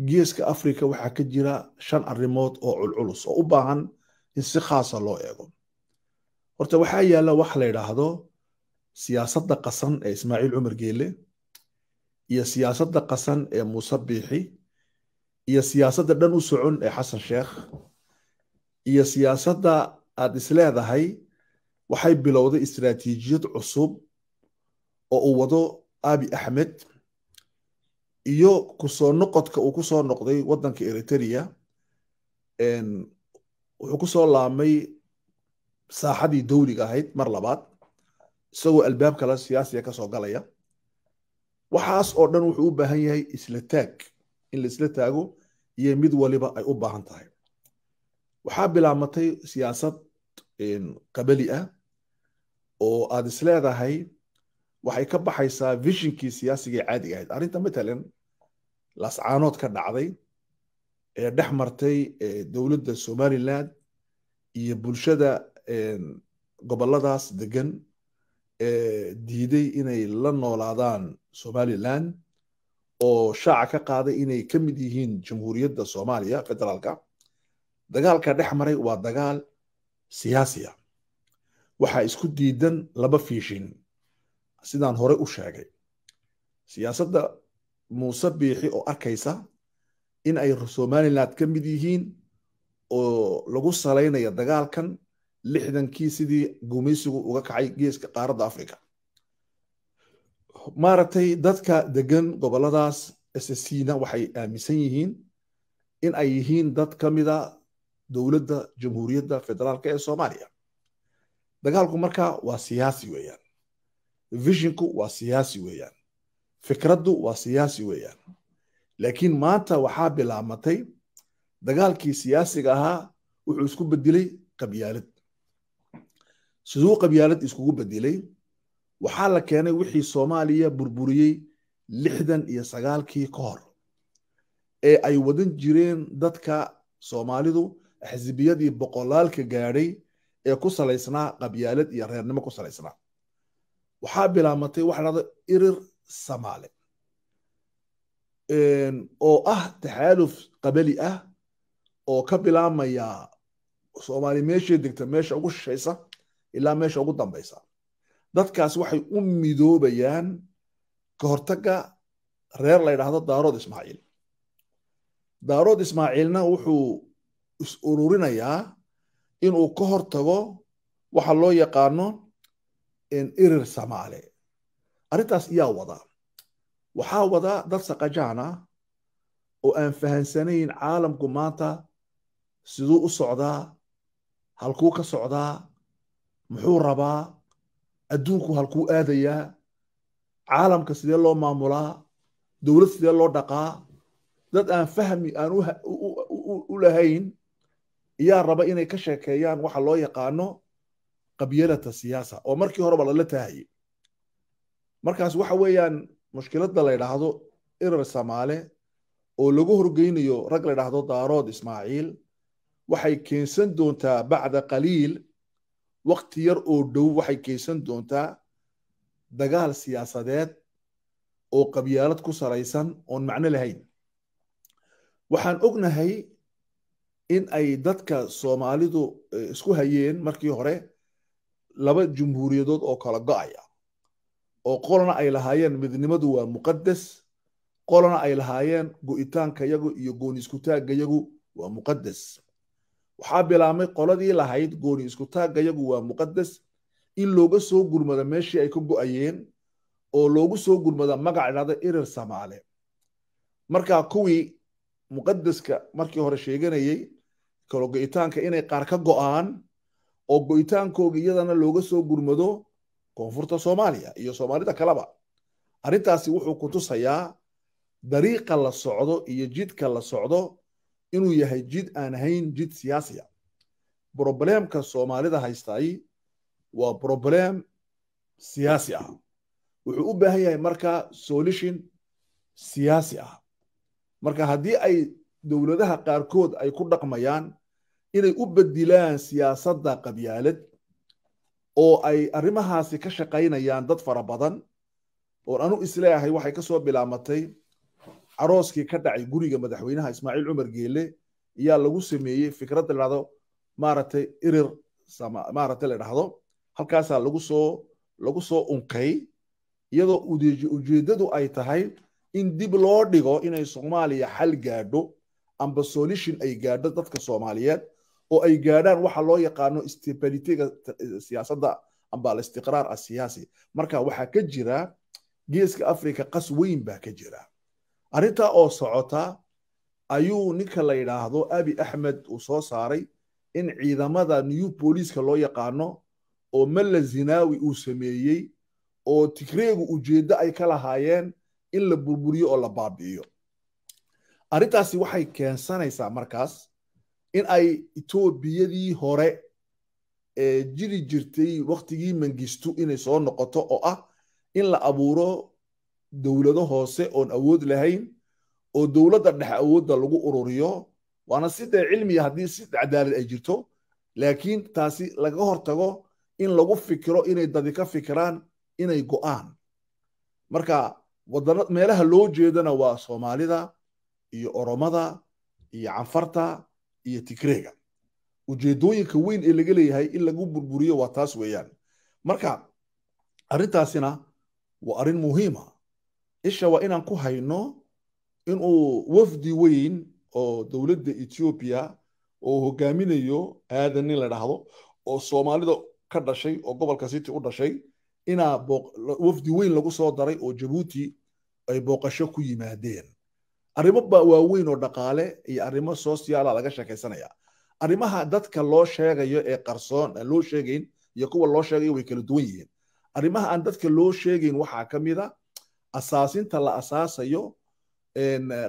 geeska africa waxaa ka jira shan arrimood oo culculus oo u baahan in si khaasa loo eego horta waxaa yaalla wax la yidhaahdo siyaasadda qasan ee ismaaciil cumar geele iyo siyaasadda qasan ee muuse biixi iyo siyaasadda dhan u socon ee xasan sheekh iyo siyaasadda aad isleedahay waxay bilowday istaraatiijiyad cusub oo uu wado aabi axmed iyo kusoo noqodka uu kusoo noqday waddanka eritrea wuxuu kusoo laabmay saaxadii dowliga ahayd mar labaad isagoo albaab kale siyaasiga kasoo galaya waxaas oo dhan wuxuu u baahan yahay isla taag in la isla taago iyo mid waliba ay u baahan tahay waxaa bilaabmatay siyaasad qabeli ah oo aad isleedahay waxay ka baxaysaa vishinkii siyaasigii caadiga ahayd arrinta matalan lascaanood ka dhacday ee dhex martay dowladda somalilan iyo bulshada goboladaas degan diiday inay la noolaadaan somalilan oo shaaca ka qaaday inay ka mid yihiin jamhuuriyadda soomaaliya federaalka dagaalka dhex maray waa dagaal siyaasiya waxaa isku diidan laba fiishin sidaan hore u sheegay siyaasadda muuse biixi oo arkaysa in ay somaliland ka mid yihiin oo lagu salaynaya dagaalkan lixdankii sidii gumaysigu uga kacay geeska qaaradda africa maaragtay dadka degan goboladaas ssina waxay aaminsan yihiin in ay yihiin dad ka mida dowladda jamhuuriyadda federaalka ee soomaaliya dagaalku markaa waa siyaasi weeyaan vishinku waa siyaasi weeyaan fikraddu waa siyaasi weeyaan laakiin maanta waxaa bilaabmatay dagaalkii siyaasiga ahaa wuxuu isku bedelay qabyaalad siduu qabyaalad iskugu bedelay waxaa la keenay wixii soomaaliya burburiyey lixdan iyo sagaalkii ka hor ee ay wadan jireen dadka soomaalidu axsibiyadii boqolaalka gaadhay ee ku salaysnaa qabyaalad iyo reernimo ku salaysnaa waxaa bilaamatay waxa dhahda irir samaale oo ah taxaaluf qabeli ah oo ka bilaamaya soomaali meeshii degta meesha ugu shishaysa ilaa meesha ugu dambaysa dadkaas waxay u midoobayaan ka hortagga reer la ydhaahdo daarood ismaaciil daarood ismaaciilna wuxuu is ururinayaa inuu ka hortago waxa loo yaqaano irir samaale arrintaas yaa wadaa waxaa wadaa dad saqajaan ah oo aan fahansanayn caalamku maanta siduu u socdaa halkuu ka socdaa muxuu rabaa adduunku halkuu aadayaa caalamka sidee loo maamulaa dowlad sidee loo dhaqaa dad aan fahmi aan u lahayn ayaa raba inay ka sheekeeyaan waxa loo yaqaano qabyalata siyaasa oo markii horeba lala taahayey markaas waxa weeyaan mushkiladda la ydhaahdo irar samaale oo lagu horgeynayo rag la ydhaahdo daarood ismaaciil waxay keensan doontaa bacda qaliil waqti yar oo dhow waxay keensan doontaa dagaal siyaasadeed oo qabyaalad ku saraysan oon macno lahayn waxaan ognahay in ay dadka soomaalidu eh, isku hayeen markii hore laba jumhuuriyadood oo kala go'aya oo qolana ay lahaayeen midnimadu waa muqaddas qolana ay lahaayeen go'itaankayagu iyo gooni iskutaaggayagu waa muqaddas waxaa bilaabmay qoladii lahayd gooni iskutaaggayagu waa muqaddas in looga soo gurmada meeshii ay ka go'ayeen oo loogu soo gurmada magac idhahda irir samaale markaa kuwii muqadaska markii hore sheeganayey kalo go'itaanka inay qaar ka go'aan oo go'itaankooga iyadana looga soo gurmado koonfurta soomaaliya iyo soomaalida kaleba arrintaasi wuxuu ku tusayaa dariiqa la socdo iyo jidka la socdo inuu yahay jid aan ahayn jid siyaasiya ah. broblemka soomaalida haystay waa broblem siyaasi ah wuxuu u baahan yahay marka solution siyaasi ah marka haddii ay dowladaha qaarkood ay ku dhaqmayaan inay u bedilaan siyaasadda qabyaalad oo ay arrimahaasi ka shaqaynayaan dad fara badan oon anu isleeyahay waxay kasoo soo bilaamatay carooskii ka dhacay guriga madaxweynaha ismaaciil cumar geele ayaa lagu sameeyey fikrad la dhahdo maaragtay irir maaragtay la dhahdo halkaasaa lagu soo lagu soo unkay iyadoo ujeeddadu ay tahay in dib loo dhigo inay soomaaliya xal gaadho ambasolishin ay gaadho dadka soomaaliyeed oo ay gaadhaan waxa loo yaqaano stabilityga siyaasadda amba alistiqraar asiyaasi marka waxaa ka jira geeska africa qas weyn baa ka jira arrintaa oo socota ayuu ninka la yidhaahdo abi axmed uu soo saaray in ciidamada new booliiska loo yaqaano oo malla zinawi uu sameeyey oo tigreegu ujeeddo ay ka lahaayeen in la burburiyo oo la baabi'iyo arrintaasi waxay keensanaysaa markaas in ay etoobiyadii hore ee jiri jirtay waktigii mangistu inay soo noqoto oo ah in la abuuro dowlado hoose oon awood lahayn oo dowladda dhexe awoodda lagu ururiyo waana sidee cilmiya haddii si cadaalad ay jirto laakiin taasi laga hortago in lagu fikiro inay dadi ka fikiraan inay go'aan marka wadana meelaha loo jeedana waa soomaalida iyo oromada iyo canfarta iyo tigreega ujeedooyinka weyn ee laga leeyahay in lagu burburiyo waa taas weeyaan marka arrintaasina waa arrin muhiima ah. isha waa inaan ku hayno inuu wafdi weyn oo dowladda etoobiya oo hogaaminayo aadan nin la dhahdo oo soomaalida ka dhashay oo gobolka city u dhashay inaa wafdi weyn lagu soo daray oo jabuuti ay booqasho ku yimaadeen arrimo ba waaweyn oo dhaqaale iyo arrimo sosiala laga sheekaysanaya arrimaha dadka loo sheegayo ee qarsoon aan loo sheegayn iyo kuwa loo sheegayo way kala duwan yihiin arrimaha aan dadka loo sheegayn waxaa ka mid a asaasinta la asaasayo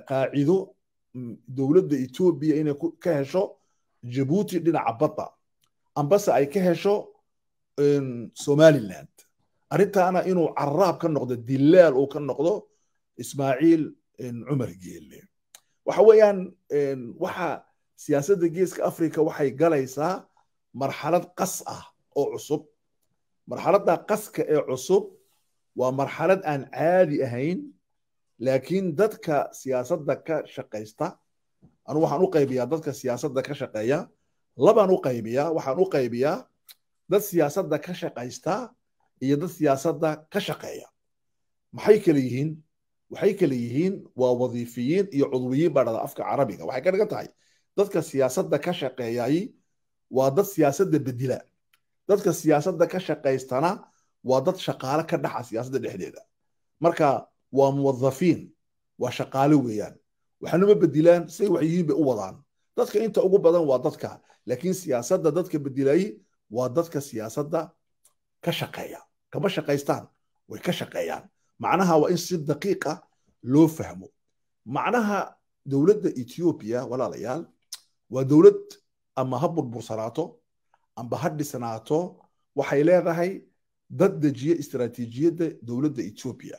qaacido mm, dowladda etoobiya inay ka hesho jabuuti dhinaca badda ambase ay ka hesho somaliland arrintaana inuu caraab ka noqdo dilaal uu ka noqdo ismaaciil cumar geelle waxa weeyaan waxa siyaasadda geeska africa waxay galaysaa marxalad qas ah oo cusub marxaladda qaska ee cusub waa marxalad aan caadi ahayn laakiin dadka siyaasadda ka shaqaysta anu waxaan u qaybiyaa dadka siyaasadda ka shaqeeya labaan u qaybiyaa waxaan u qaybiyaa dad siyaasadda ka shaqaysta iyo dad siyaasadda ka shaqeeya maxay kale yihiin waxay kala yihiin waa wadiifiyiin iyo cudwiyiin baa dhada afka carabiga waxay ka dhigan tahay dadka siyaasadda ka shaqeeyay waa dad siyaasadda bedila dadka siyaasadda ka shaqaystana waa dad shaqaale ka dhaxa siyaasadda dhexdeeda marka waa muwadafiin waa shaqaale weeyaan waxanuma bedilaan say waxyihiin bay u wadaan dadka inta ugu badan waa dadka laakiin siyaasadda dadka bedilayay waa dadka siyaasadda ka shaqeeya kama shaqaystaan way ka shaqeeyaan macnaha waa in si daqiiqa ah loo fahmo macnaha dowladda ethiopia walaalayaal waa dowlad ama ha burbursanaato amba ha dhisnaato waxay leedahay dad dejiye istaraatiijiyadda dowladda ethiopia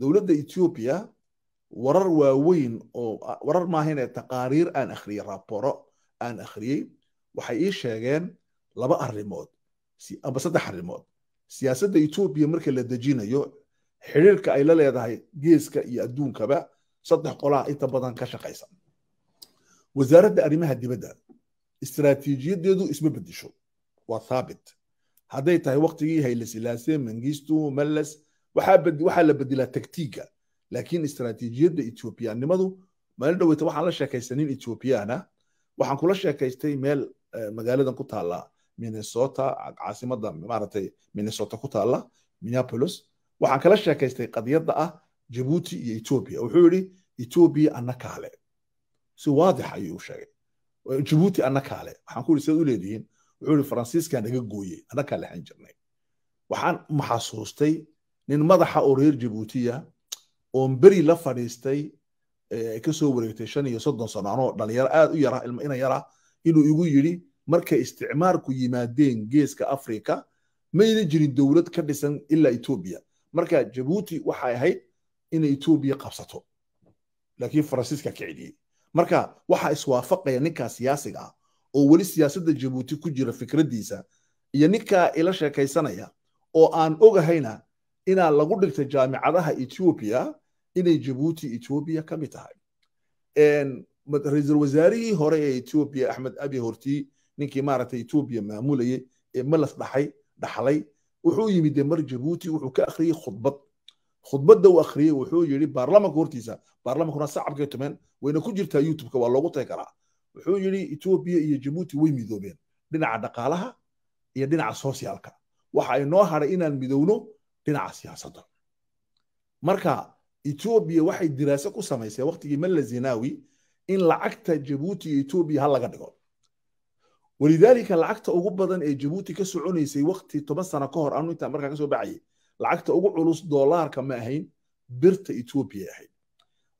dowladda ethiopia warar waaweyn oo warar maaha inay taqaariir aan akhriyey raaboro aan akhriyey waxay ii sheegeen laba arrimood amba saddex arrimood siyaasadda etoobiya marka la dejinayo xiriirka ay la leedahay geeska iyo adduunkaba saddex qolaha inta badan ka shaqaysa wasaaradda arrimaha dibadda istiraatiijiyadeedu isma bedesho waa thaabit hadday tahay waktigii hayle silaase mangistu malles waxaa la bedelaa tagtiiga laakiin istiraatiijiyadda etoobiyanimadu maalin dhoweyta waxaan la sheekaystay nin etoobiyana waxaan kula sheekaystay meel eh, magaaladan ku taalla minnesota caasimadda maaragtay minnesota ku taalla minneapolis waxaan kala sheekaystay qadiyadda ah jabuuti iyo etoobiya wuxuu yidhi etoobiya anna kaale si waadix ayuu sheegay jabuuti anna kaale waxaan ku yidhi sidaad u leedihiin wuxuu yidhi faransiiskaa naga gooyey anna kaa lexan jirnay waxaan maxasuustay nin madaxa oo reer jabuutiya oon beri la fadhiistay eh, kasoo wareegtay shan iyo soddon sano anoo dhalinyaro aad u yara ilma ina yara inuu igu yidhi markay isticmaarku yimaadeen geeska afrika mayna jirin dowlad ka dhisan ilaa etoobiya marka jabuuti waxay ahayd inay etoobiya qabsato laakiin faransiiska kicdiyey marka waxaa iswaafaqaya ninkaa siyaasiga ah oo weli siyaasadda jabuuti ku jira fikraddiisa iyo ninkaa ila sheekaysanaya oo aan ogahayna inaa lagu dhigta jaamicadaha etoobiya inay jabuuti etoobiya ka mid tahay ra-iisul wasaarihii hore ee etoobiya axmed abi horti ninkii maaragtay etoobiya maamulayey ee malas dhaxay dhaxlay wuxuu yimid de mar jabuuti wuxuu ka akhriyey khudbad khudbadda uu akhriyey wuxuu yidhi baarlamanka hortiisa baarlamankuna sacabka tumen wayna ku jirtaa youtubeka waa loogu tagi karaa wuxuu yidhi etoobiya iyo jabuuti way midoobeen dhinaca dhaqaalaha iyo dhinaca sosialka waxa inoo haray inaan midowno dhinaca siyaasadda marka etoobiya waxay diraase ku samaysay waktigii malla zinawi in lacagta jabuuti iyo etoobiya ha laga dhigo walidaalika lacagta ugu badan ee jabuuti ka soconaysay wakti toban sano ka hor anu intaan markaa kasoo baxayay lacagta ugu culus dolaarka ma ahayn birta etoobiya ahayd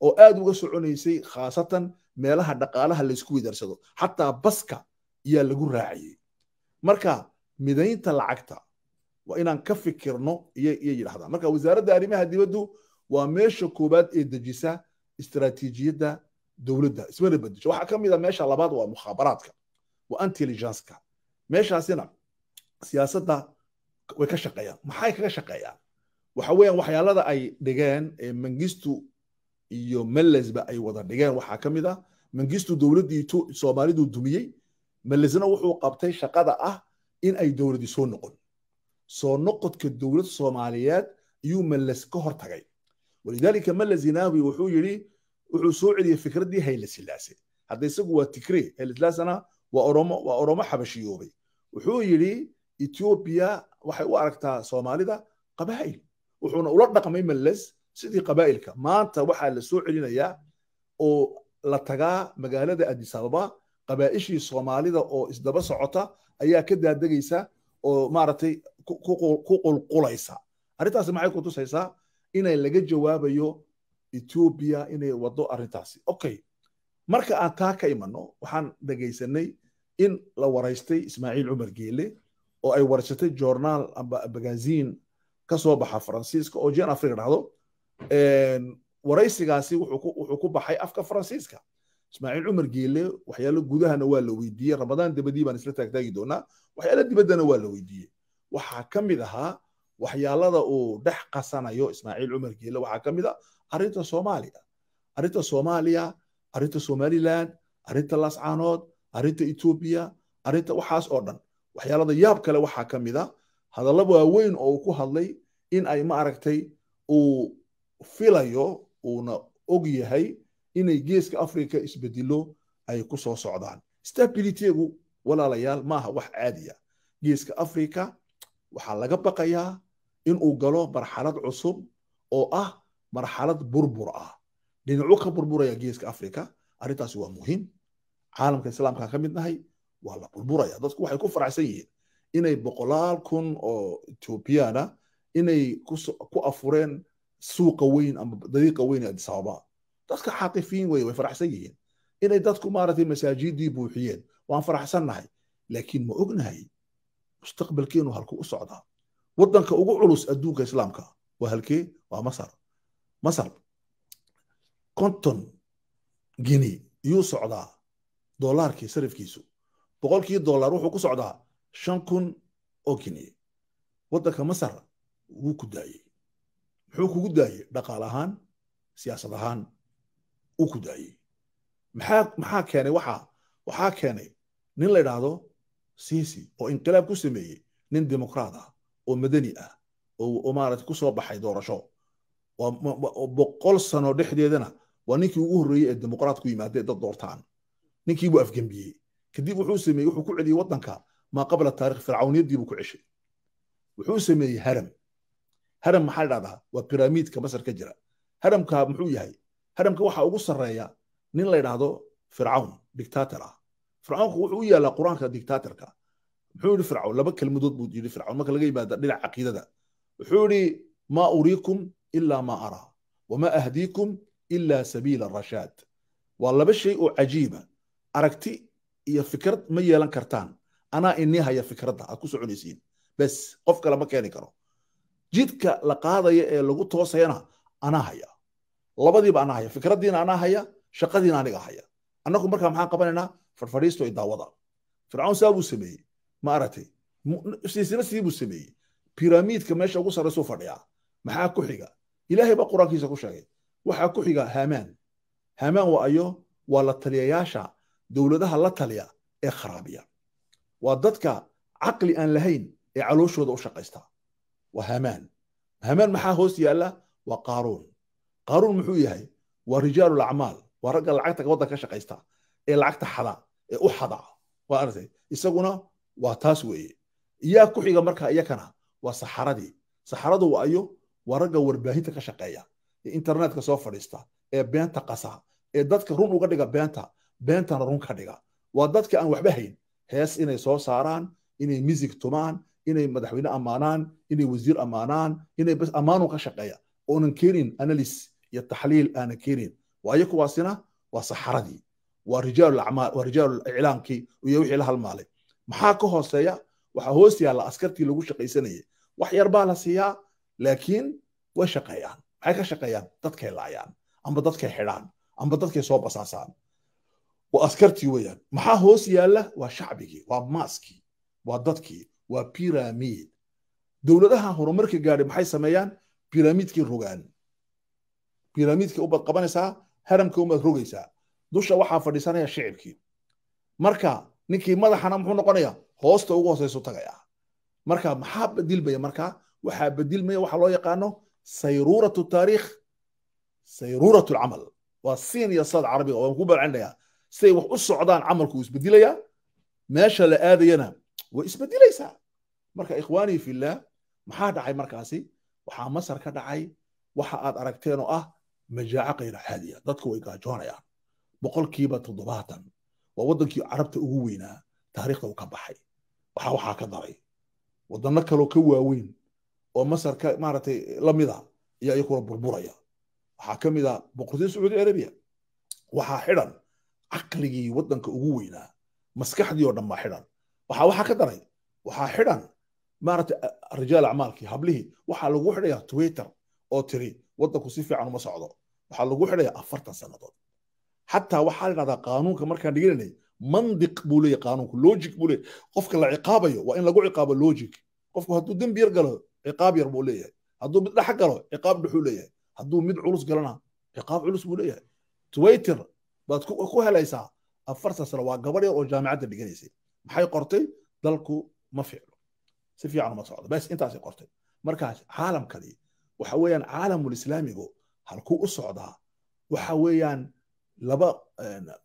oo aad uga soconaysay khaasatan meelaha dhaqaalaha laysku weydarsado xataa baska ayaa lagu raaciyey marka midaynta lacagta waa inaan ka fikirno iyay yidhahdaa marka wasaaradda arrimaha dibaddu waa meesha koowaad ee dejisa istiraatiijiyadda dowladda ismana beddesho waxaa ka mid a meesha labaad waa mukhaabaraadka waa intelligenceka meeshaasina siyaasadda way ka shaqeeyaan maxay kaga shaqeeyaan waxa weeyaan waxyaalada ay dhigeen ee mangistu iyo mellesba ay wada dhigeen waxaa ka mid ah mangistu dowladdii soomaalidu dumiyey mellesna wuxuu qabtay shaqada ah in ay dowladdi soo noqon soo noqodka dowlad soomaaliyeed ayuu melles ka hor tagay walidaalika melles inaawi wuxuu yidhi wuxuu soo celiyey fikraddii hayle silaase hadda isagu waa tikri hayle waa oromo waa oromo xabashiyoobay wuxuu yidhi etoobiya waxay u aragtaa soomaalida qabaa'il wuxuuna ula dhaqmay melles sidii qabaa'ilka maanta waxaa la soo celinayaa oo la tagaa magaalada adisababa qabaa'ishii soomaalida oo isdaba socota ayaa ka daadegaysa oo maaragtay ku qulqulaysa arrintaasi maxay ku tusaysaa inay laga jawaabayo etoobiya inay waddo arrintaasi okay marka aan taa ka imanno waxaan dhegaysanay in la waraystay ismaaciil cumar geele oo ay waraysatay journaal amba magazin ka baxa faransiiska oo jan africa dhahdo waraysigaasi wuxuu ku baxay afka faransiiska ismaaciil cumar geele waxyaalo gudahana waa la weydiiyey ramadaan dabadii baan isla taagtaagi doonaa waxyaalo dibaddana waa la weydiiyey waxaa ka mid ahaa waxyaalada uu dhex qasanayo ismaaciil cumar geele waxaa ka mid a ah arrinta soomaaliya arrinta soomaaliya arrinta somaliland arrinta lascaanood arrinta etoobiya arrinta waxaas oo dhan waxyaalada yaab kale waxaa ka mid a ah. hadalla waaweyn oo uu ku hadlay in ay maaragtay uu filayo uuna og yahay inay geeska africa isbedilo ay ku soo socdaan stabilitygu walaalayaal maaha wax caadiya ah. geeska africa waxaa laga baqayaa inuu galo marxalad cusub oo ah marxalad burbur ah dhinacu ka burburaya geeska africa arrintaasi waa muhiim caalamka islaamka ka midnahay waa la burburaya dadku waxay ku faraxsan yihiin inay boqolaal kun oo ethoobiyaana inay ku afureen suuqa weyn ama dariiqa weyn ee adisababa dadka xaatifiin wey way faraxsan yihiin inay dadku maaragtay masaajiddii buuxiyeen waan faraxsannahay laakiin ma ognahay mustaqbalkeenu halku u socdaa waddanka ugu culus adduunka islaamka waa halkee waa masar masar konton gini iyuu socdaa dolaarkii sarifkiisu boqolkii dolaar wuxuu ku socdaa shan kun oo kiniye waddanka masar wuu ku daayey muxuu kugu daayey dhaqaal ahaan siyaasad ahaan uu ku daayey maxaa maxaa keenay waxaa waxaa keenay nin la idhaahdo siisi oo inqilaab ku sameeyey nin dimuqraad ah oo madani ah oo maarata ku soo baxay doorasho oo boqol sano dhexdeedana waa ninkii ugu horreeyey ee dimuqraad ku yimaadee dad doortaan ninkiibu afgembiyey kadib wuxuu sameeyey wuxuu ku celiyey waddanka maa qabla taarikh fircawniyadii ku ceshay wuxuu sameeyey haram haram maxaa dhahdaa waa biraamiidka masar ka jira haramka muxuu yahay haramka waxaa ugu sarreeya nin la yidhaahdo fircawn dictator ah fircawnku wuxuu u yaallaa qur-aanka dictatorka muxuu yidhi fircawn laba kelmadood buu yidhi fircawn marka laga yimaada dhinaca caqiidada wuxuu yidhi maa uriikum ilaa maa araa wamaa ahdiikum ilaa sabiila rashaad waa laba shay oo cajiiba ah aragti iyo fikrad ma yeelan kartaan anaa inii haya fikradda aad ku soconaysiin bes qof kale ma keeni karo jidka la qaadaya ee lagu toosayana anaa haya labadiiba anaa haya fikraddiina anaa haya shaqadiina aniga haya annagu markaa maxaan qabanaynaa farfadhiisto i daawada fircawn saa buu sameeyey ma aragtay silsila sii buu sameeyey biraamiidka meesha ugu sarraysuu fadhiyaa maxaa ku xiga ilaahay baa qur-aankiisa ku sheegay waxaa ku xiga hamaan hamaan waa ayo waa la taliyayaasha dowladaha la taliya ee kharaabiya waa dadka caqli aan lahayn ee calooshooda u shaqaysta waa hamaan hamaan maxaa hoos yaalla waa qaaruun qaaruun muxuu yahay waa rijaalu acmaal waa ragga lacagta waddanka ka shaqaysta ee lacagta xada ee u xada waa aragtay isaguna waa taas weeye iyaa ku xiga markaa iyakana waa saxaradii saxaradu waa waa ragga warbaahinta ka shaqeeya ee internetka soo fadhiista ee beenta qasa ee dadka run uga dhiga beenta beentana run ka dhiga waa dadka aan waxba hayn hees inay soo saaraan inay misig tumaan inay madaxweyne ammaanaan inay wasiir ammaanaan inay bas ammaanu ka shaqeeya oonan keenin analis iyo taxliil aanan keenin waayo kuwaasina waa saxaradii waa rijaalulacmaal waa rijaaluliclaankii iyo wixii la halmaalay maxaa ka hooseeya waxaa hoos yaalla askartii lagu shaqaysanayay wax yar baa la siiyaa laakiin way shaqeeyaan maxay ka shaqeeyaan dadkay laayaan amba dadkay xidhaan amba dadkay soo basaasaan waa askartii weyaan maxaa hoos yaalla waa shacbigii waa maaskii waa dadkii waa biramid dowladaha horumarka gaadhay maxay sameeyaan piramidkii rogaan piramidkii ubaad qabanaysaa haramka umaad rogaysaa dusha waxaa fadhiisanaya shicibkii marka ninkii madaxana muxuu noqonaya hoosta ugu hoosaysu tagaya marka maxaa bedilmaya marka waxaa bedilmaya waxa loo yaqaano sayruuratu taarikh sayruuratu lcamal waa siin iyo sad carabiga waan ku balcinaya siday wax u socdaan camalku wuu meesha la aadayana way isbedelaysaa marka ikhwaanii fillah maxaa dhacay markaasi waxaa masar ka dhacay waxa aad aragteen oo ah majaaco kayra caadiya dadku way gaajoonayaan boqolkiiba toddobaatan waa waddankii carabta ugu weynaa taariikhda uu ka baxay waxaa waxaa ka daray waddanno kaloo ka waaweyn oo masar ka maaragtay la mida iyakuna burburaya waxaa ka mid ah boqortooyada sacuudi arabiya waxaa xidhan caqligii wadanka ugu weynaa maskaxdii oo dhan baa xidhan waxaa waxaa ka daray waxaa xidhan maaragtay rijaal acmaalkii hablihii waxaa lagu xidhayaa twitter oo tiri waddanku si fiican uma socdo waxaa lagu xidhayaa afartan sannadood xataa waxaa la qaanuunka markaan dhiginanay mandiq buu leeyahy qaanuunku logic buu leeyahy qofka la ciqaabayo waa in lagu ciqaabo logic qofku hadduu dembi yar galo ciqaab yar buu leeyahay hadduu mid dhex galo ciqaab dhexuu leeyahay hadduu mid culus galana ciqaab culus buu leeyahay twitter baad ku helaysaa afartan sano waa gabadh yar oo jaamacadda dhiganaysay maxay qortay dalku ma ficlo si fiican uma socdo bes intaasay qortay markaas caalamkadii waxa weeyaan caalamul halkuu u socdaa waxa weeyaan laba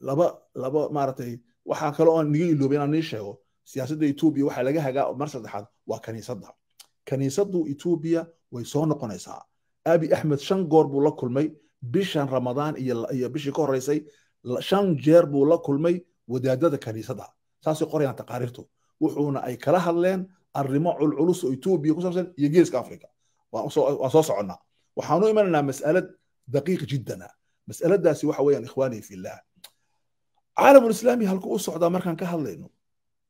laba laba maaragtay waxaa kale oon niga iloobay inaan nii sheego siyaasadda etoobiya waxaa laga hagaa mar saddexaad waa kaniisadda kaniisaddu etoobiya way soo noqonaysaa abi axmed shan goor buu la kulmay bishan ramadaan iyo bishii ka horeysay shan jeer buu la kulmay wadaadada kaniisadaha saasay qorayaan taqaariirtu wuxuuna ay kala hadleen arrimo culculus oo etoobiya ku saabsan iyo geeska africa waan soo soconnaa waxaanu imanaynaa masalad daqiiq jiddana masaladaasi waxa weeyaan ikhwaanii fillah caalamulislaami halku u socdaa markaan ka hadlayno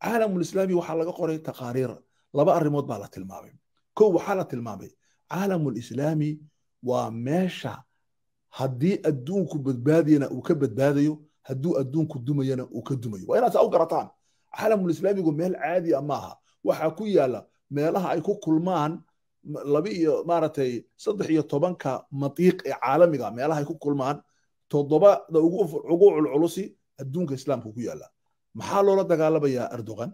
caalamulislaami waxaa laga qoray taqaariir laba arrimood baa la tilmaamay kow waxaa la tilmaamay caalamulislaami waa meesha haddii adduunku badbaadiyana uu ka badbaadayo hadduu adduunku dumayana uu ka dumayo waa inaad saa u garataan caalamulislaamigu meel caadiya ah maaha waxaa ku yaala meelaha ay ku kulmaan laba iyo maaragtay saddex iyo tobanka matiiq ee caalamiga ah. meelaha ay ku kulmaan toddobada ugu ugu culculusi adduunka islaamka ku yaala maxaa loola dagaalamayaa erdogan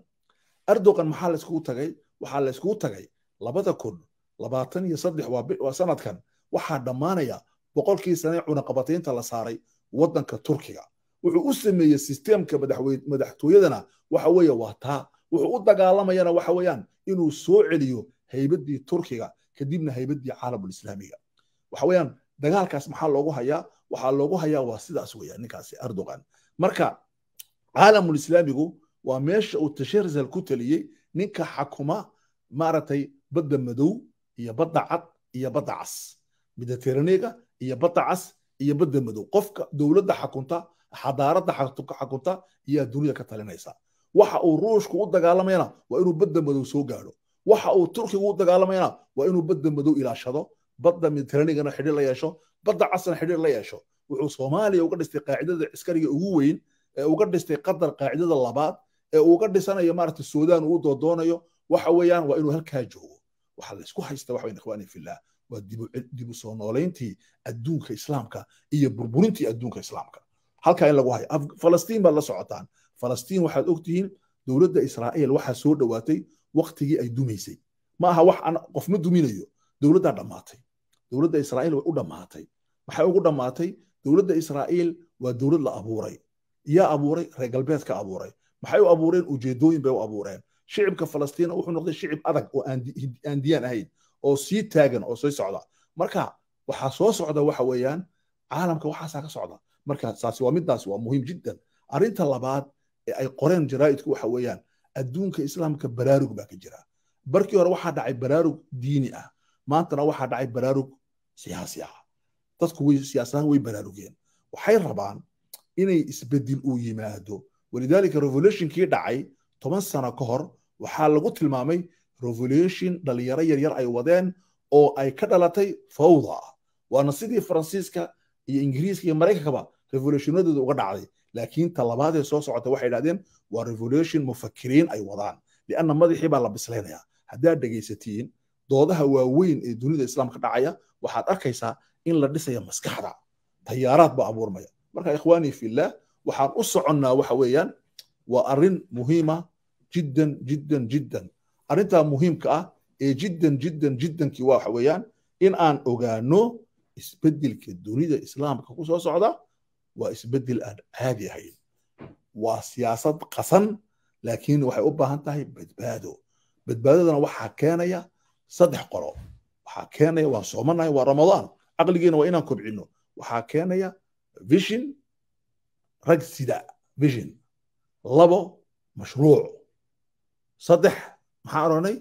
erdogan maxaa layskugu tagay waxaa layskugu tagay labada kun labaatan iyo saddex waa sanadkan waxaa dhammaanaya boqolkii sane cunaqabataynta la saaray wadanka turkiga wuxuu u sameeyey sisteemka madaxtooyadana waxa weeye waa wuxuu u dagaalamayana waxa weeyaan inuu soo celiyo haybaddii turkiga kadibna haybaddii caalamulislaamiga waxa weeyaan dagaalkaas maxaa loogu hayaa waxaa loogu hayaa waa sidaas weeyaan ninkaasi erdogan marka caalamulislaamigu waa meesha uu tashirzal ku taliyey ninka xakuma maaragtay badda madow iyo badda cad iyo badda cas mediteraneega iyo badda cas iyo badda madow qofka dowladda xakunta xadaaradda xakunta ayaa adduunyada ka talinaysa waxa uu ruushku u dagaalamayana waa inuu badda madow soo gaadho waxa uu turkigu u dagaalamayana waa inuu badda madow ilaashado bada mediteranigana xidhiir la yeesho badda casna xidhiir la yeesho wuxuu soomaaliya uga dhistay qaacidada ciskariga ugu weyn ee uga dhistay qatar qaacidada labaad ee uga dhisanayo maaragta suudaan uu doodoonayo waxa weeyaan waa inuu halkaa joogo waxaa laysku haysta wax fillah waa dibu soo nooleyntii adduunka islaamka iyo burburintii adduunka islaamka halkaa in lagu hayo falastiin baad la socotaan falastiin waxaad ogtihiin dowladda israa'iil waxaa soo dhawaatay waktigii ay dumaysay ma aha wax aan qofma duminayo dowladdaa dhammaatay dowladda israa'iil way u dhammaatay maxay ugu dhammaatay dowladda israa'iil waa dowlad la abuuray yaa abuuray reer galbeedka abuuray maxay u abuureen ujeedooyin bay u abuureen shicibka falastiina wuxuu noqday shicib adag oo aandiyaan diyaan ahayn oo sii taagan oo sii socda marka waxaa soo socda waxa weeyaan caalamka waxaasaa ka socda marka saasi waa middaas waa muhiim jiddan arrinta labaad ee ay qoreen jaraa'idku waxa weeyaan adduunka islaamka baraarug baa ka jira barkii hore waxaa dhacay baraarug diini ah maantana waxaa dhacay baraarug siyaasi ah dadku way siyaasadahan way baraarugeen waxay rabaan inay isbedil uu yimaado walidaalika revolutionkii dhacay toban sano ka hor waxaa lagu tilmaamay revolution dhalinyaro yaryar ay wadeen oo ay ka dhalatay fawda waana sidii faransiiska iyo ingiriiska iyo maraykankaba revolutionadooda uga dhacday laakiin talabaadee soo socota waxay idhahdeen waa revolution mufakiriin ay wadaan lianna madaxii baa la bislaynaya haddaad dhegaysatiin doodaha waaweyn ee dunida islaamka dhacaya waxaad arkaysaa in la dhisaya maskaxda tayaaraad baa abuurmaya marka ikhwaanii fillaah waxaan u soconnaa waxa weeyaan waa arrin muhiima jiddan jiddan jiddan arrintaa muhiimka ah ee jiddan jiddan jiddankii waa waxa in aan ogaano isbeddelka dunida islaamka ku soo socda waa isbeddel aan caadi ahayn waa siyaasad qasan laakiin waxay u baahan tahay badbaado badbaadadana waxaa keenaya saddex qoro waxaa keenaya waan soomanahay waa ramadaan caqligeena waa inaan kobcino waxaa keenaya vision rag sida vision labo mashruuc saddex maxaan odhanay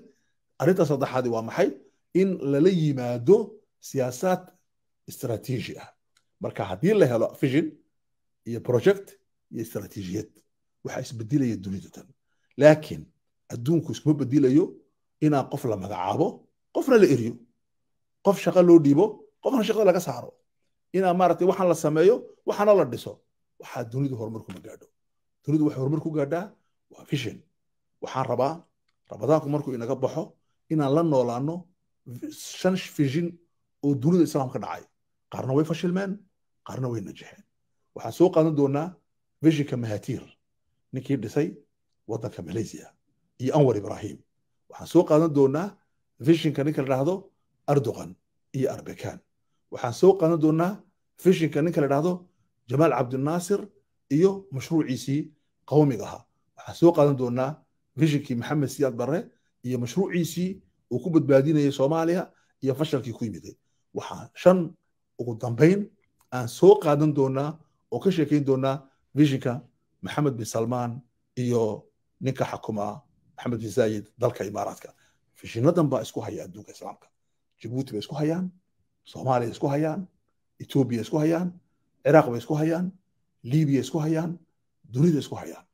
arrinta saddexaadi waa maxay in lala yimaado siyaasaad istraatiiji ah marka haddii la helo vision iyo project iyo istraatiijiyad waxaa isbedilaya dunida tan laakiin adduunku iskuma bedilayo inaa qof la magacaabo qofna la eriyo qof shaqa loo dhiibo qofna shaqada laga saaro inaa maaragtay waxaan la sameeyo waxaana la dhiso waxaa dunidu horumar kuma gaadho dunidu waxay horumar ku gaadhaa waa vision waxaan rabaa rabadaanku markuu inaga baxo inaan la noolaano shan fishin oo dunida islaamka dhacay qaarna way fashilmeen qaarna way najaxeen waxaan soo qaadan doonaa vishinka mahatiir ninkii dhisay waddanka malaysia iyo anwar ibrahim waxaan soo qaadan doonaa vishinka ninka la dhahdo erdogan iyo arbekan waxaan soo qaadan doonaa vishinka ninka la dhahdo jamaal cabdinaasir iyo mashruuciisii qawmigaha waxaan soo qaadan doonaa vishinkii maxamed siyaad barre iyo mashruuciisii uu ku badbaadinayay soomaaliya iyo fashalkii ku yimiday waxaa shan ugu dambayn aan soo qaadan doonaa oo ka sheekayn doonaa vishinka maxamed bin salmaan iyo ninka xakuma maxamed bin zaayid dalka imaaraadka fishinadan baa isku haya adduunka islaamka jabuuti bay isku hayaan soomaaliya isku hayaan etoobiya isku hayaan ciraaq bay isku hayaan libiya isku hayaan dunida isku hayaan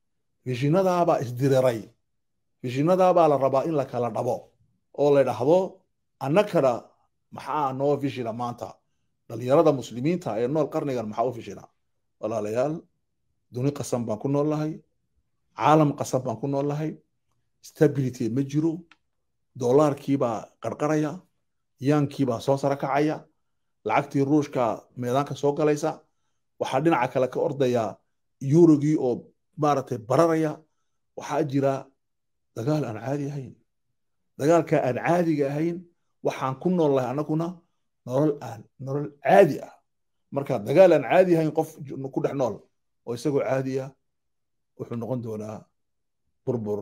fishinadaa isdiriray vishinadaabaa la rabaa in la kala dhabo oo la dhahdo annakana maxaa noo vishina maanta dhalinyarada muslimiinta ee nool qarnigan maxaa u vishina walaalayaal duni qasan baan ku nool lahay caalam qasan baan ku noollahay stability ma jiro dolaarkiibaa qarqaraya yaankiibaa soo sara kacaya lacagtii ruushka meedaanka soo galaysa waxaa dhinaca kale ka ordaya yurogii oo maaragtay bararaya waxaa jira dagaal aan caadi ahayn dagaalkaa aan caadiga ahayn waxaan ku noollahay annaguna nolol aan nolol caadi ah marka dagaal aan caadi ahayn qof ku dhex nool oo isagoo caadi ah wuxuu noqon doonaa burbur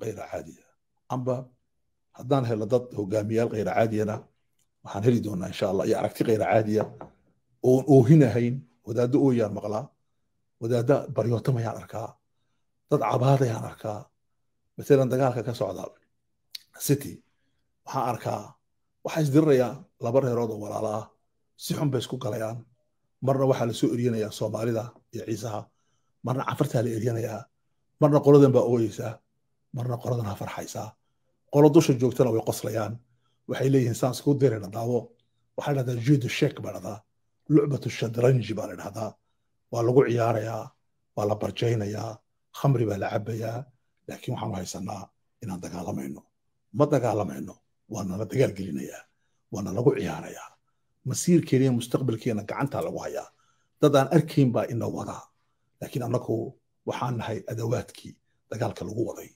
kayra caadiya ah. amba haddaan helo dad hogaamiyaal khayra caadiyana waxaan heli doonaa insha allah iyo aragti khayra caadiya ah oon oohinahayn wadaaddo ooyaan maqlaa wadaadda baryootama arkaa dad cabaad arkaa matalan dagaalka ka socda city waxaa arkaa waxaa isdirirayaa laba reerood oo walaala ah si xun bay isku galayaan marna waxaa lasoo eryanaya soomaalida iyo ciisaha marna cafartaa la eryanayaa marna qoladan baa ooyeysaa marna qoladan ha farxaysaa qolo dusha joogtana way qoslayaan waxay leeyihiin saan isku diri dhadhaawo waxaa la dhahdaa judu shek baa dhahdaa lucbatu shadranji baa la dhahdaa waa lagu ciyaarayaa waa la barjaynayaa khamri baa la cabayaa laakiin waxaanu haysanaa inaan dagaalamayno ma dagaalamayno waa nala dagaal gelinayaa waana lagu ciyaarayaa masiirkeeniiyo mustaqbalkeena gacantaa lagu hayaa dad aan arkayn baa ina wadaa laakiin annagu waxaan nahay adawaadkii dagaalka lagu waday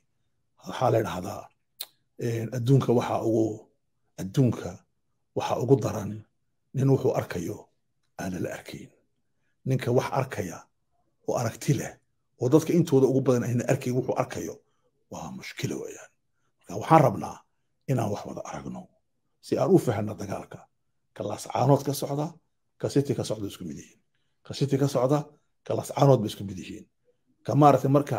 waxaa la dhahdaa adduunka waxaa ugu adduunka waxaa ugu daran nin wuxuu arkayo aana la arkayn ninka wax arkaya oo aragti leh oo dadka intooda ugu badan ayna arkayn wuxuu arkayo waa mushkila weeyaan marka waxaan rabnaa inaan wax wada aragno si aan u fahanno dagaalka ka laascaanood ka socda ka siti ka socda isku mid yihiin ka siti ka socda ka laascaanood ba isku mid yihiin ka maaragtay marka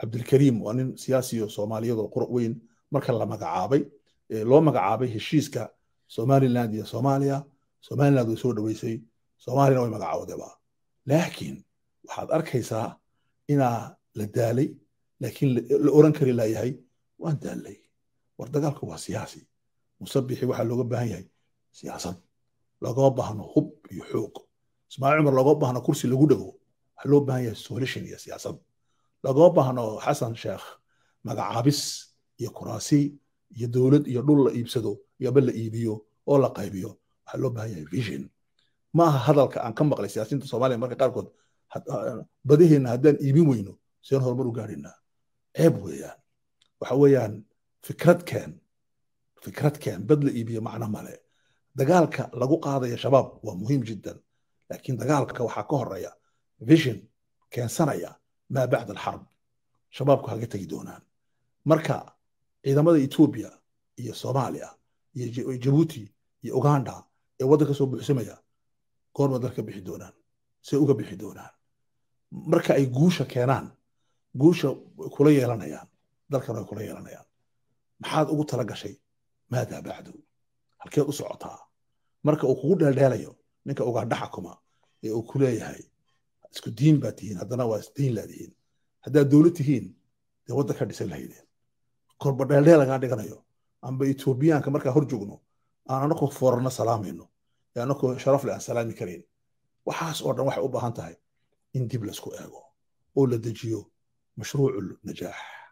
cabdilkariim waa nin siyaasiyo soomaaliyadoo qurub weyn marka la magacaabay loo magacaabay heshiiska somaliland iyo soomaaliya somaliland way soo dhoweysay soomaaliyana way magacaawdeba laakiin waxaad arkaysaa inaa la daalay laakiin la oran kari laayahay waan daallay war dagaalku waa siyaasi musabixi waxaa looga baahan yahay siyaasad logama baahno hub iyo xoog ismaaciil cumar logama baahno kursi lagu dhago waxaa loo baahan yahay solution iyo siyaasad logama baahno xasan sheekh magacaabis iyo kuraasi iyo dowlad iyo dhul la iibsado iyo aba la iibiyo oo la qaybiyo waxaa loo baahan yahay vision maaha hadalka aan ka maqlay siyaasiinta soomaaliya marka qaarkood Ah, badaheena haddaan iibin weyno seen horumar u gaadhaynaa ceeb weyaan waxa weeyaan fikradkeen fikradkeen bad la iibiyo macno male dagaalka lagu qaadaya shabaab waa muhiim jiddan laakiin dagaalka waxaa ka horeya vision keensanaya maa bacd alxarb shabaabku haga tegi doonaan marka ciidamada etoobiya iyo soomaaliya iyo jabuuti iyo uganda ee waddanka soo buuxsamaya goorma dalka bixi doonaan see uga bixi doonaan marka ay guusha keenaan guusha kula yeelanayaan dalkan ay kula yeelanayaan maxaad ugu tala gashay maadaa bacdu halkeed u socotaa marka uu kugu dheeldheelayo ninka ugaadhaxa kuma ee uu ku leeyahay isku diin baad tihiin haddana waa isdiin laadihiin haddaad dowlad tihiin dee waddan ka dhisan lahaydeen korba dheeldheel lagaa dhiganayo amba etoobiyaanka markaa hor aan anakoo foorarna salaamayno ee anakoo sharaf leh aan salaami karayn waxaas oo dhan waxay u baahan tahay in dib laisku eego oo la dejiyo mashruucu najaax